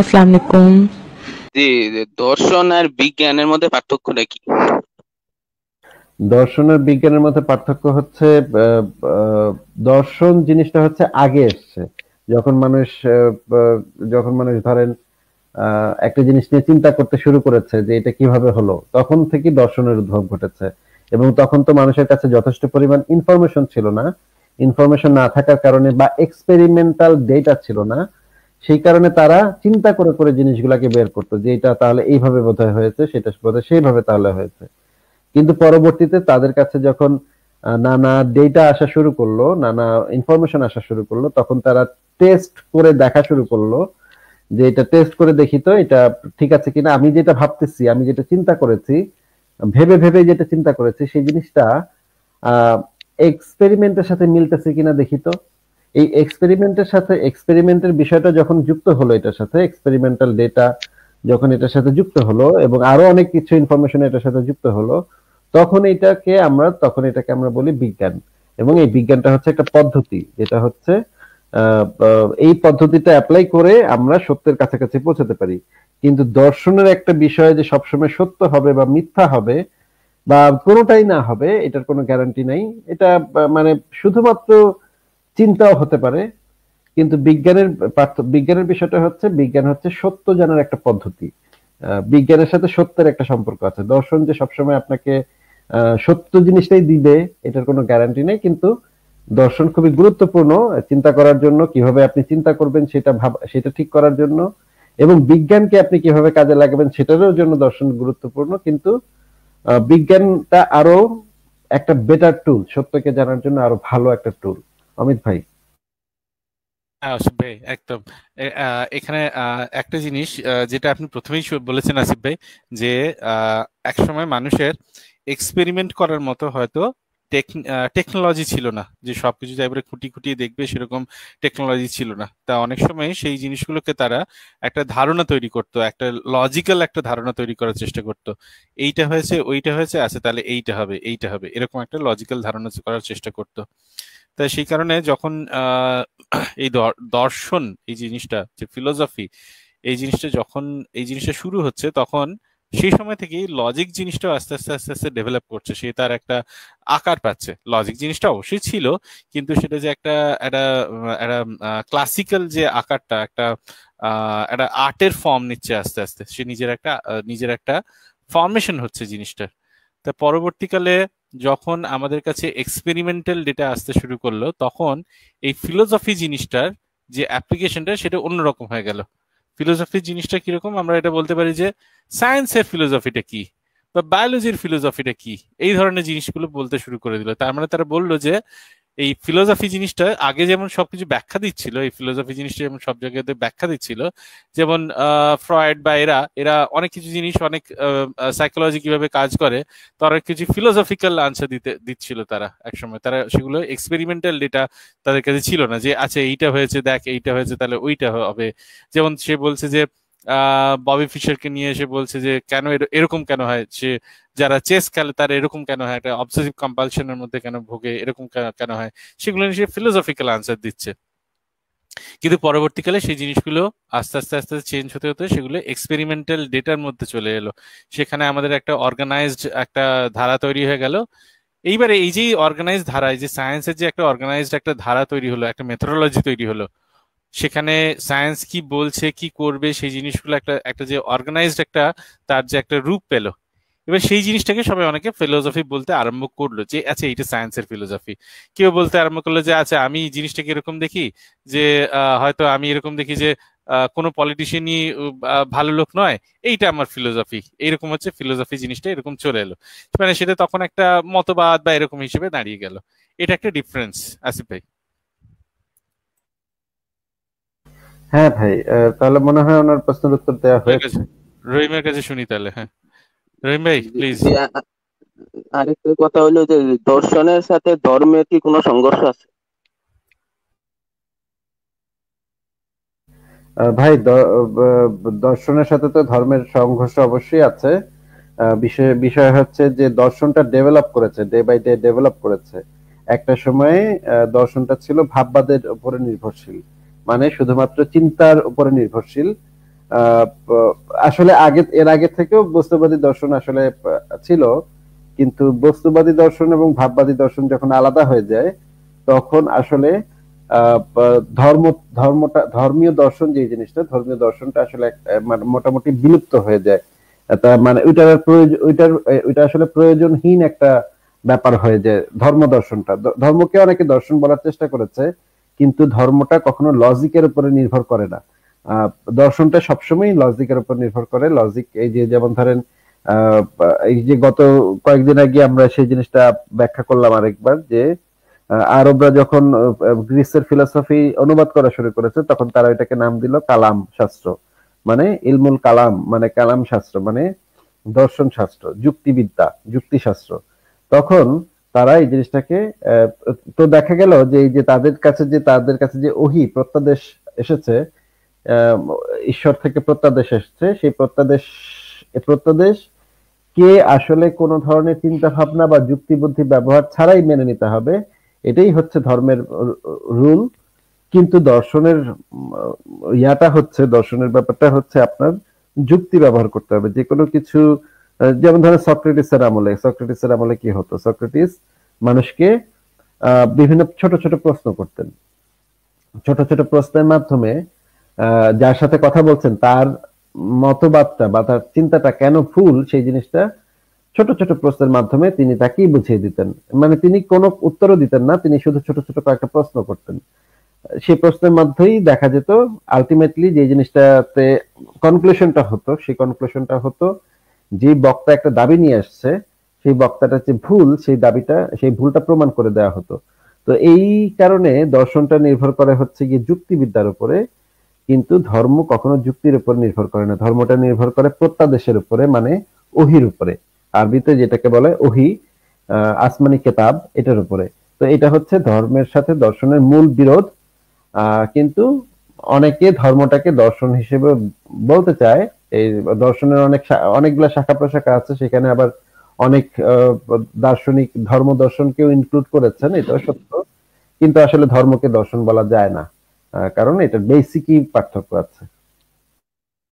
আসসালামু আলাইকুম জি দর্শন আর বিজ্ঞানের মধ্যে পার্থক্যটা কি দর্শন আর বিজ্ঞানের মধ্যে পার্থক্য হচ্ছে দর্শন জিনিসটা হচ্ছে আগে যখন মানুষ যখন মানুষ ধরেন একটা জিনিস নিয়ে চিন্তা করতে শুরু করেছে যে এটা কিভাবে হলো তখন থেকে দর্শনের উদ্ভব ঘটেছে এবং তখন তো মানুষের কাছে যথেষ্ট পরিমাণ ইনফরমেশন ছিল না ইনফরমেশন না থাকার কারণে বা এক্সপেরিমেন্টাল ডেটা ছিল না সেই কারণে তারা চিন্তা করে করে জিনিসগুলাকে বের করতো যে এটা তাহলে এইভাবে বোধহয় হয়েছে সেটা বোধ সেইভাবে তাহলে হয়েছে কিন্তু পরবর্তীতে তাদের কাছে যখন নানা ডেটা আসা শুরু করলো নানা ইনফরমেশন আসা শুরু করলো তখন তারা টেস্ট করে দেখা শুরু করলো যে এটা টেস্ট করে দেখি তো এটা ঠিক আছে কিনা আমি যেটা ভাবতেছি আমি যেটা চিন্তা করেছি ভেবে ভেবে যেটা চিন্তা করেছি সেই জিনিসটা এক্সপেরিমেন্টের সাথে মিলতেছে কিনা দেখি তো এই এক্সপেরিমেন্টের সাথে এক্সপেরিমেন্টের বিষয়টা যখন যুক্ত হলো এটার সাথে এক্সপেরিমেন্টাল ডেটা যখন এটার সাথে যুক্ত হলো এবং আরো অনেক কিছু ইনফরমেশন এটার সাথে যুক্ত হলো তখন এটাকে আমরা তখন এটাকে আমরা বলি বিজ্ঞান এবং এই বিজ্ঞানটা হচ্ছে একটা পদ্ধতি যেটা হচ্ছে এই পদ্ধতিটা অ্যাপ্লাই করে আমরা সত্যের কাছাকাছি পৌঁছাতে পারি কিন্তু দর্শনের একটা বিষয় যে সবসময় সত্য হবে বা মিথ্যা হবে বা কোনোটাই না হবে এটার কোনো গ্যারান্টি নাই এটা মানে শুধুমাত্র চিন্তাও হতে পারে কিন্তু বিজ্ঞানের বিজ্ঞানের বিষয়টা হচ্ছে বিজ্ঞান হচ্ছে সত্য জানার একটা পদ্ধতি বিজ্ঞানের সাথে সত্যের একটা সম্পর্ক আছে দর্শন যে সবসময় আপনাকে সত্য জিনিসটাই দিবে এটার কোনো গ্যারান্টি নেই কিন্তু দর্শন খুবই গুরুত্বপূর্ণ চিন্তা করার জন্য কিভাবে আপনি চিন্তা করবেন সেটা ভাব সেটা ঠিক করার জন্য এবং বিজ্ঞানকে আপনি কিভাবে কাজে লাগাবেন সেটারও জন্য দর্শন গুরুত্বপূর্ণ কিন্তু বিজ্ঞানটা আরো একটা বেটার টুল সত্যকে জানার জন্য আরো ভালো একটা টুল অমিত ভাই আসিফ হ্যাঁ, ভাই একদম এখানে একটা জিনিস যেটা আপনি প্রথমেই বলেছেন আসিফ ভাই যে সময় মানুষের এক্সপেরিমেন্ট করার মতো হয়তো টেকনোলজি ছিল না যে সবকিছু এবারে খুঁটি খুঁটিয়ে দেখবে সেরকম টেকনোলজি ছিল না তা অনেক সময় সেই জিনিসগুলোকে তারা একটা ধারণা তৈরি করত একটা লজিক্যাল একটা ধারণা তৈরি করার চেষ্টা করত এইটা হয়েছে ওইটা হয়েছে আছে আচ্ছা তাহলে এইটা হবে এইটা হবে এরকম একটা লজিক্যাল ধারণা করার চেষ্টা করতো তাই সেই কারণে যখন এই দর্শন এই জিনিসটা যে ফিলোসফি এই জিনিসটা যখন এই জিনিসটা শুরু হচ্ছে তখন সেই সময় থেকেই লজিক জিনিসটা আস্তে আস্তে আস্তে আস্তে ডেভেলপ করছে সে তার একটা আকার পাচ্ছে লজিক জিনিসটা অবশ্যই ছিল কিন্তু সেটা যে একটা একটা একটা ক্লাসিক্যাল যে আকারটা একটা একটা আর্টের ফর্ম নিচ্ছে আস্তে আস্তে সে নিজের একটা নিজের একটা ফর্মেশন হচ্ছে জিনিসটার তা পরবর্তীকালে যখন আমাদের কাছে এক্সপেরিমেন্টাল ডেটা আসতে শুরু করলো তখন এই ফিলোসফি জিনিসটার যে অ্যাপ্লিকেশনটা সেটা অন্যরকম হয়ে গেল ফিলোসফি জিনিসটা কিরকম আমরা এটা বলতে পারি যে সায়েন্সের ফিলোসফিটা কি বা বায়োলজির ফিলোসফিটা কি এই ধরনের জিনিসগুলো বলতে শুরু করে দিল তার মানে তারা বললো যে এই ফিলোসফি জিনিসটা আগে যেমন সবকিছু ব্যাখ্যা দিচ্ছিল এই ফিলোসফি জিনিসটা যেমন সব জায়গাতে ব্যাখ্যা দিচ্ছিল যেমন ফ্রয়েড বা এরা এরা অনেক কিছু জিনিস অনেক সাইকোলজি কিভাবে কাজ করে তার কিছু ফিলোসফিক্যাল আনসার দিতে দিচ্ছিল তারা একসময় তারা সেগুলো এক্সপেরিমেন্টাল ডেটা তাদের কাছে ছিল না যে আচ্ছা এইটা হয়েছে দেখ এইটা হয়েছে তাহলে ওইটা হবে যেমন সে বলছে যে ববি ফিশারকে নিয়ে এসে বলছে যে কেন এরকম কেন হয় যে যারা চেস খেলে তারা এরকম কেন হয় একটা অবসেসিভ কম্পালশনের মধ্যে কেন ভোগে এরকম কেন হয় সেগুলো নিয়ে সে ফিলোসফিক্যাল আনসার দিচ্ছে কিন্তু পরবর্তীকালে সেই জিনিসগুলো আস্তে আস্তে আস্তে চেঞ্জ হতে হতে সেগুলো এক্সপেরিমেন্টাল ডেটার মধ্যে চলে এলো সেখানে আমাদের একটা অর্গানাইজড একটা ধারা তৈরি হয়ে গেল এইবারে এই যে অর্গানাইজ ধারা এই যে সায়েন্সের যে একটা অর্গানাইজড একটা ধারা তৈরি হলো একটা মেথোডোলজি তৈরি হলো সেখানে সায়েন্স কি বলছে কি করবে সেই জিনিসগুলো একটা একটা যে অর্গানাইজড একটা তার যে একটা রূপ পেল এবার সেই জিনিসটাকে সবাই অনেকে ফিলোসফি বলতে আরম্ভ করলো যে আচ্ছা এটা সায়েন্সের ফিলোসফি কেউ বলতে আরম্ভ করলো যে আচ্ছা আমি জিনিসটাকে এরকম দেখি যে হয়তো আমি এরকম দেখি যে কোনো পলিটিশিয়ানই ভালো লোক নয় এইটা আমার ফিলোসফি এইরকম হচ্ছে ফিলোসফি জিনিসটা এরকম চলে এলো মানে সেটা তখন একটা মতবাদ বা এরকম হিসেবে দাঁড়িয়ে গেল এটা একটা ডিফারেন্স আসিফ ভাই হ্যাঁ ভাই তাহলে মনে হয় ওনার প্রশ্নের উত্তর দেওয়া হয়েছে রহিমের কাছে শুনি তাহলে হ্যাঁ রহিম ভাই প্লিজ আরেকটা কথা হলো যে দর্শনের সাথে ধর্মের কি কোনো সংঘর্ষ আছে ভাই দর্শনের সাথে তো ধর্মের সংঘর্ষ অবশ্যই আছে বিষয় বিষয় হচ্ছে যে দর্শনটা ডেভেলপ করেছে ডে বাই ডে ডেভেলপ করেছে একটা সময়ে দর্শনটা ছিল ভাববাদের উপরে নির্ভরশীল মানে শুধুমাত্র চিন্তার উপরে নির্ভরশীল আসলে আগে এর আগে থেকেও বস্তুবাদী দর্শন আসলে ছিল কিন্তু বস্তুবাদী দর্শন এবং ভাববাদী দর্শন যখন আলাদা হয়ে যায় তখন আসলে ধর্ম ধর্মটা ধর্মীয় দর্শন যে জিনিসটা ধর্মীয় দর্শনটা আসলে মানে মোটামুটি বিলুপ্ত হয়ে যায় তা মানে ওইটার প্রয়োজন ওইটার ওইটা আসলে প্রয়োজনহীন একটা ব্যাপার হয়ে যায় ধর্ম দর্শনটা ধর্মকে অনেকে দর্শন বলার চেষ্টা করেছে কিন্তু ধর্মটা কখনো লজিকের উপরে নির্ভর করে না দর্শনটা সবসময় লজিকের উপর নির্ভর করে লজিক এই যে যেমন ধরেন এই যে গত কয়েকদিন আগে আমরা সেই জিনিসটা ব্যাখ্যা করলাম আরেকবার যে আরবরা যখন গ্রিসের ফিলোসফি অনুবাদ করা শুরু করেছে তখন তারা এটাকে নাম দিল কালাম শাস্ত্র মানে ইলমুল কালাম মানে কালাম শাস্ত্র মানে দর্শন শাস্ত্র যুক্তিবিদ্যা যুক্তিশাস্ত্র তখন তারা এই জিনিসটাকে তো দেখা গেল যে এই যে তাদের কাছে যে তাদের কাছে যে ওহি প্রত্যাদেশ এসেছে ঈশ্বর থেকে প্রত্যাদেশ এসেছে সেই প্রত্যাদেশ প্রত্যাদেশ কে আসলে কোনো ধরনের চিন্তা ভাবনা বা যুক্তিবুদ্ধি ব্যবহার ছাড়াই মেনে নিতে হবে এটাই হচ্ছে ধর্মের রুল কিন্তু দর্শনের ইয়াটা হচ্ছে দর্শনের ব্যাপারটা হচ্ছে আপনার যুক্তি ব্যবহার করতে হবে যে কোনো কিছু যেমন ধরেন সক্রেটিসের আমলে সক্রেটিসের আমলে কি হতো সক্রেটিস মানুষকে বিভিন্ন ছোট ছোট প্রশ্ন করতেন ছোট ছোট প্রশ্নের মাধ্যমে যার সাথে কথা বলছেন তার মতবাদটা বা তার চিন্তাটা কেন ফুল সেই জিনিসটা ছোট ছোট প্রশ্নের মাধ্যমে তিনি তাকেই বুঝিয়ে দিতেন মানে তিনি কোনো উত্তরও দিতেন না তিনি শুধু ছোট ছোট কয়েকটা প্রশ্ন করতেন সেই প্রশ্নের মাধ্যমেই দেখা যেত আলটিমেটলি যে জিনিসটাতে কনক্লুশনটা হতো সেই কনক্লুশনটা হতো যে বক্তা একটা দাবি নিয়ে আসছে সেই বক্তাটা যে ভুল সেই দাবিটা সেই ভুলটা প্রমাণ করে দেওয়া হতো তো এই কারণে দর্শনটা নির্ভর করে হচ্ছে গিয়ে যুক্তিবিদ্যার উপরে কিন্তু ধর্ম কখনো যুক্তির উপর নির্ভর করে না ধর্মটা নির্ভর করে প্রত্যাদেশের উপরে মানে ওহির উপরে আরবিতে যেটাকে বলে ওহি আসমানি কেতাব এটার উপরে তো এটা হচ্ছে ধর্মের সাথে দর্শনের মূল বিরোধ কিন্তু অনেকে ধর্মটাকে দর্শন হিসেবে বলতে চায় এই দর্শনের অনেক অনেকগুলা শাখা প্রশাখা আছে সেখানে আবার অনেক দার্শনিক ধর্ম দর্শনকেও ইনক্লুড করেছেন এটাও সত্য কিন্তু আসলে ধর্মকে দর্শন বলা যায় না কারণ এটা বেসিকই পার্থক্য আছে